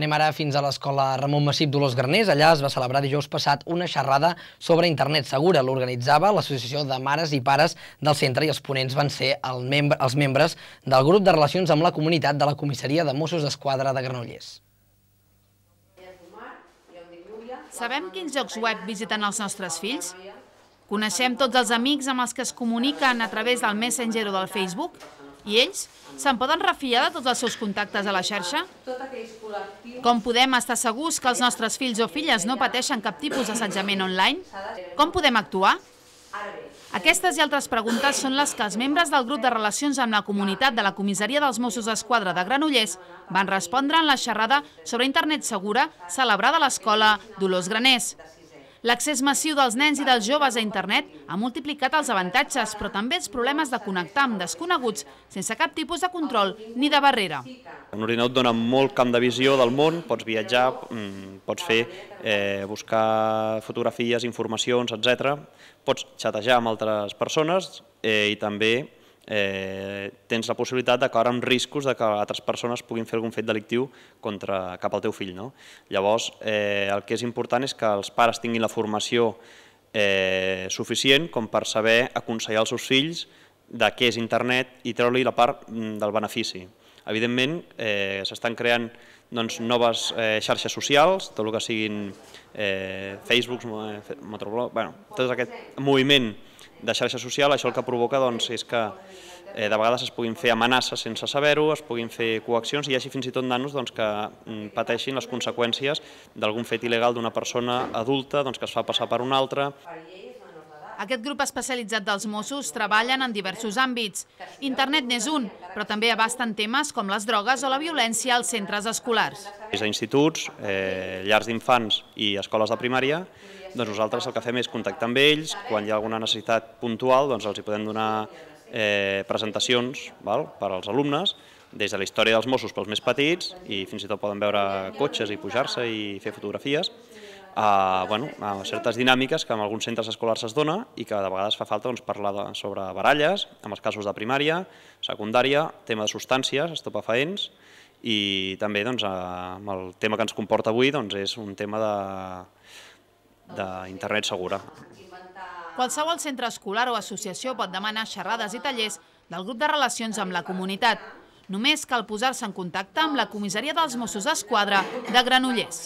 Anem ara fins a l'escola Ramon Massip Dolors Granés. Allà es va celebrar dijous passat una xerrada sobre internet segura. L'organitzava l'Associació de Mares i Pares del centre i els ponents van ser el membre, els membres del grup de relacions amb la comunitat de la comissaria de Mossos d'Esquadra de Granollers. Sabem quins jocs web visiten els nostres fills? Coneixem tots els amics amb els que es comuniquen a través del Messenger o del Facebook? I ells se'n poden refiar de tots els seus contactes a la xarxa? Com podem estar segurs que els nostres fills o filles no pateixen cap tipus d'assetjament online? Com podem actuar? Aquestes i altres preguntes són les que els membres del grup de relacions amb la comunitat de la comissaria dels Mossos d'Esquadra de Granollers van respondre en la xerrada sobre internet segura celebrada a l'escola Dolors Graners. L'accés massiu dels nens i dels joves a internet ha multiplicat els avantatges, però també els problemes de connectar amb desconeguts sense cap tipus de control ni de barrera. Un ordinador et dona molt camp de visió del món, pots viatjar, mm, pots fer, eh, buscar fotografies, informacions, etc. Pots xatejar amb altres persones eh, i també eh, tens la possibilitat d'acabar amb riscos de que altres persones puguin fer algun fet delictiu contra, cap al teu fill. No? Llavors, eh, el que és important és que els pares tinguin la formació eh, suficient com per saber aconsellar els seus fills de què és internet i treure-li la part mm, del benefici. Evidentment, eh, s'estan creant doncs, noves eh, xarxes socials, tot el que siguin eh, Facebook, Motorola, bueno, tot aquest moviment de xarxa social, això el que provoca doncs, és que eh, de vegades es puguin fer amenaces sense saber-ho, es puguin fer coaccions i hi hagi fins i tot nanos doncs, que mm, pateixin les conseqüències d'algun fet il·legal d'una persona adulta doncs, que es fa passar per una altra. Aquest grup especialitzat dels Mossos treballen en diversos àmbits. Internet n'és un, però també abasten temes com les drogues o la violència als centres escolars. Des d'instituts, eh, llars d'infants i escoles de primària, doncs nosaltres el que fem és contactar amb ells, quan hi ha alguna necessitat puntual doncs els hi podem donar eh, presentacions val, per als alumnes, des de la història dels Mossos pels més petits i fins i tot poden veure cotxes i pujar-se i fer fotografies a, bueno, a certes dinàmiques que en alguns centres escolars es dona i que de vegades fa falta doncs, parlar de, sobre baralles, amb els casos de primària, secundària, tema de substàncies, estopafaents, i també doncs, amb el tema que ens comporta avui doncs, és un tema d'internet segura. Qualsevol centre escolar o associació pot demanar xerrades i tallers del grup de relacions amb la comunitat. Només cal posar-se en contacte amb la comissaria dels Mossos d'Esquadra de Granollers.